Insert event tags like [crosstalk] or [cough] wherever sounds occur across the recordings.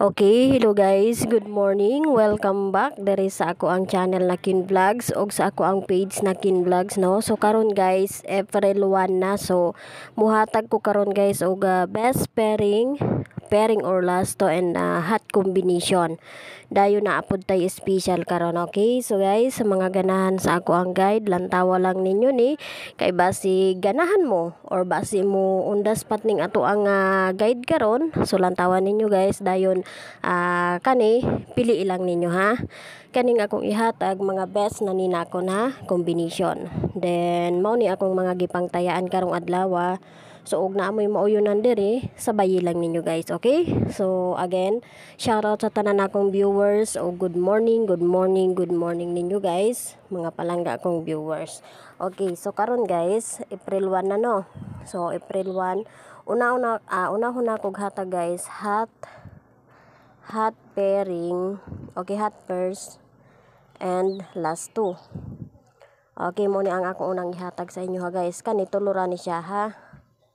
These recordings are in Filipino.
Okay, hello guys. Good morning. Welcome back dere sa ako ang channel na Kin Vlogs og sa ako ang page na Kin Vlogs no. So karon guys, April 1 na. So muhatag ko karon guys og uh, best pairing pairing or lasto and uh, hot combination. Dayo na apod tayo special karon okay? So guys, sa mga ganahan sa ako ang guide, lantawa lang ninyo ni kay basi ganahan mo or basi mo undas pat ato ang uh, guide karon. So lantawa ninyo guys, dayon uh, kani pili ilang ninyo ha. Kaning akong ihatag mga best na ninako na combination. Then mao ni akong mga gipangtayaan karong adlaw So, og na amoy mauyunan diri, sabay lang ninyo guys, okay? So, again, shout out sa tanan akong viewers. O, oh, good morning, good morning, good morning ninyo guys. Mga palangga akong viewers. Okay, so karon guys, April 1 na no. So, April 1, una-una, uh, una-una kog hata guys, hot, hot pairing, okay, hot pairs, and last two. Okay, mo ni ang akong unang ihatag sa inyo ha guys. Kanito lura ni siya ha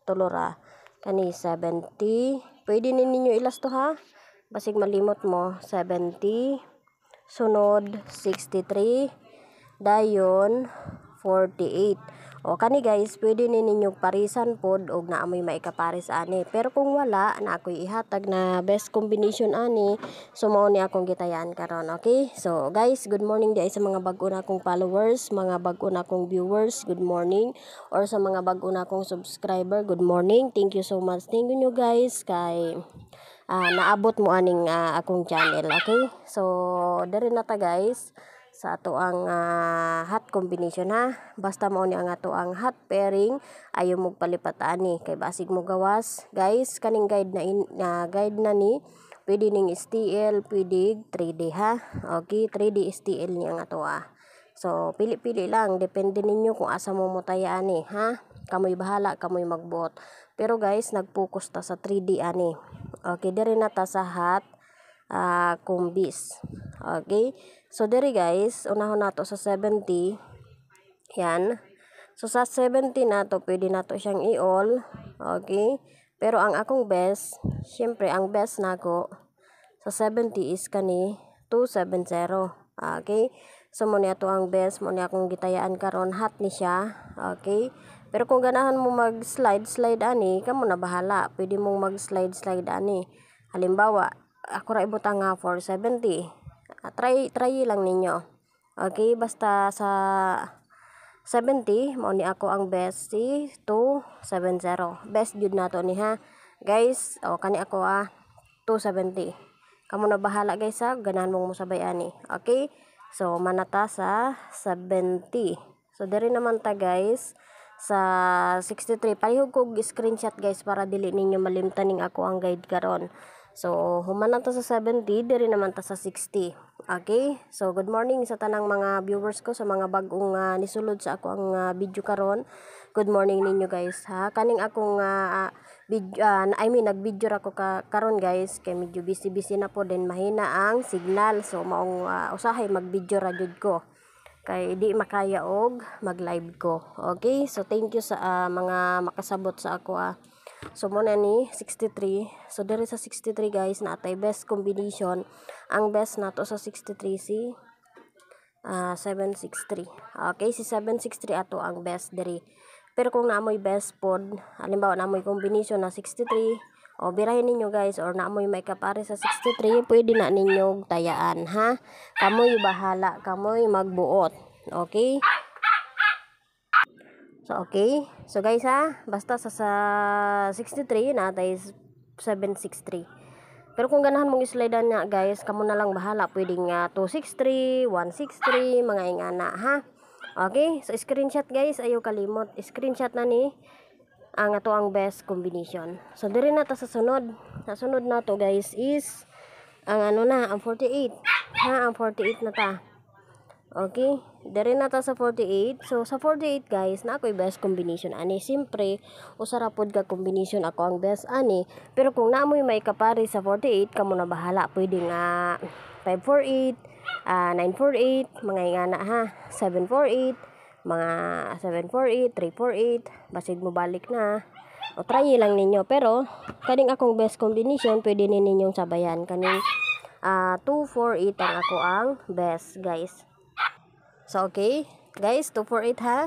tulora kani 70 pwede ni ninyo ilas to ha basig malimot mo 70 sunod 63 dayon 48 o kani guys, pwede ni ninyong parisan pod og naamoy maikaparis ani. Pero kung wala, na ako'y ihatag na best combination ani, so mao ni akong gitayaan karon, okay? So guys, good morning di sa mga bag-o na akong followers, mga bag-o na akong viewers, good morning. Or sa mga bag-o na akong subscriber, good morning. Thank you so much. Thank you guys kay uh, naabot mo aning uh, akong channel, okay? So, dere na ta guys sa ato ang uh, hot combination ha. Basta mo ni ang ato ang hot pairing ayo mo palipatan ni kay basig mo gawas. Guys, kaning guide na in, uh, guide na ni pwede ning STL, pwede 3D ha. Okay, 3D STL ni ang ato ah. So, pili-pili lang depende ninyo kung asa mo mutayaan ni ha. Kamoy bahala, kamoy magbuot. Pero guys, nagfocus ta sa 3D ani. Okay, dire na ta sa hot uh, kumbis. Okay? So, diri guys, unahon nato sa 70. Yan. So, sa 70 to, pwede na to siyang i-all. Okay? Pero ang akong best, syempre, ang best nako na sa 70 is kani 270. Okay? So, mo niya to ang best. Mo akong gitayaan karon Hot ni siya. Okay? Pero kung ganahan mo mag-slide-slide ani, kamo na bahala. Pwede mong mag-slide-slide ani. Halimbawa, ako ra ibutang nga 470. Uh, try, try lang ninyo. Okay, basta sa 70, mao ni ako ang best si 270. Best jud nato ni ha. Guys, o oh, kani ako ah 270. Kamo na bahala guys ha, ganahan mong musabay ani. Okay? So manata sa 70. So diri naman ta guys sa 63 palihog kog screenshot guys para dili ninyo malimtan ning ako ang guide karon So, human na ta sa 70, diri naman ta sa 60. Okay? So, good morning sa tanang mga viewers ko, sa mga bagong uh, nisulod sa ako ang uh, video karon. Good morning ninyo guys, ha? Kaning akong, uh, ah, video, uh, I mean, nag-video ako ka karon guys, kay medyo busy-busy na po din, mahina ang signal. So, maong uh, usahay mag-video ra jud ko. Kay di makaya og mag-live ko. Okay? So, thank you sa uh, mga makasabot sa ako, ah. Uh, So mo na ni 63. So dere sa 63 guys na atay best combination. Ang best nato sa 63 si uh, ah, 763. Okay, si 763 ato ang best dere. Pero kung naamoy best pod, halimbawa naamoy combination na 63 o birahin ninyo guys or naamoy may kapare sa 63 pwede na ninyo tayaan ha kamoy bahala kamoy magbuot okay So, okay. So, guys, ha? Basta sa, sa 63, natay 763. Pero kung ganahan mong islidan niya, guys, kamo na lang bahala. Pwedeng uh, 263, 163, mga ingana, ha? Okay? So, screenshot, guys. Ayaw kalimot. Screenshot na ni ang ah, ato ang best combination. So, diri na ta sa sunod. Sa sunod na to, guys, is ang ano na, ang 48. Ha? Ang 48 na ta. Okay? Dari na ta sa 48. So, sa 48, guys, na ako'y best combination ani. Siyempre, usara pod ka combination ako ang best ani. Pero kung namoy may kapari sa 48, kamo na bahala. Pwede nga 548, uh, 948, mga ingana ha. 748, mga 748, 348. Basig mo balik na. O, try lang ninyo. Pero, kaning akong best combination, pwede ninyong sabayan. Kaning uh, ah, 248 ang ako ang best, guys. So, okay. Guys, 248 ha.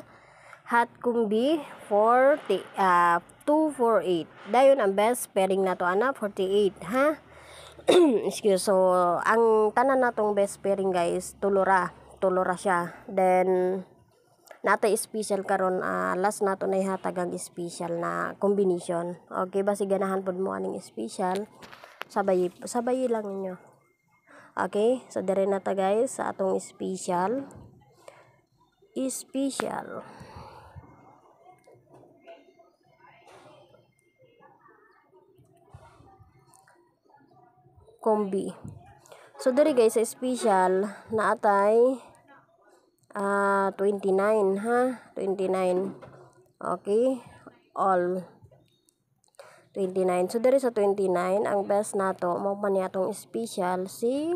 Hot kumbi, 40, uh, 248. Dayon ang best pairing na to, ana, 48, ha? [clears throat] Excuse, so, ang tanan na tong best pairing, guys, tulora. Tulora siya. Then, natay special karon uh, last nato na ihatag special na combination okay basi ganahan pod mo aning special sabay sabay lang ninyo okay so dire na ta guys sa atong special special. Kombi. So diri guys sa special naatay atay uh, ah, 29 ha 29. Okay. All 29. So diri sa 29 ang best nato mo man atong special si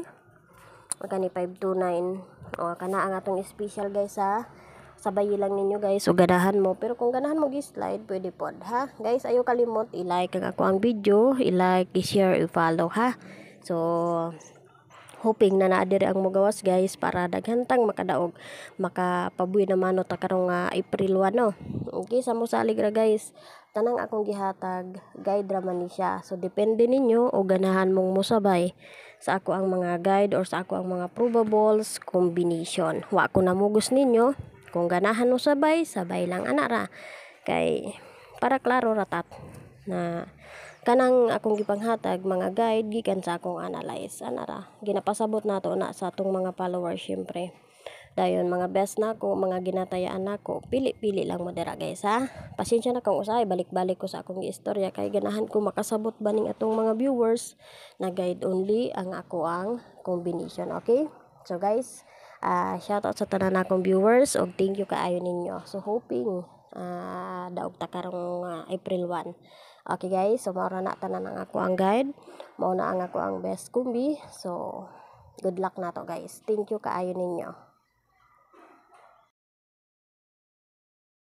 magani 529 o kana ang atong special guys ha sabay lang ninyo guys o ganahan mo pero kung ganahan mo gi-slide pwede pod ha guys ayo kalimot i-like ang ako ang video i-like i-share i-follow ha so hoping na naadiri ang mugawas guys para daghantang makadaog makapabuhi naman no ta karong uh, April 1 no okay sa mo ra guys tanang akong gihatag guide ra man ni siya so depende ninyo o ganahan mong mosabay sa ako ang mga guide or sa ako ang mga probables combination wa ko namugos ninyo kung ganahan mo sabay sabay lang ana ra kay para klaro ratat na kanang akong gipanghatag mga guide gikan sa akong analyze ana ra ginapasabot nato na sa atong mga followers syempre dayon mga best nako na mga ginatayaan nako na pili-pili lang mo dira guys ha pasensya na kung usay balik-balik ko sa akong istorya kay ganahan ko makasabot ba ning atong mga viewers na guide only ang ako ang combination okay so guys uh, ah, shout out sa tanan akong viewers og thank you kaayo ninyo so hoping uh, daog ta karong uh, April 1. Okay guys, so maura na tanan ang ako ang guide. Mao na ang ako ang best kumbi. So good luck na to guys. Thank you kaayo ninyo.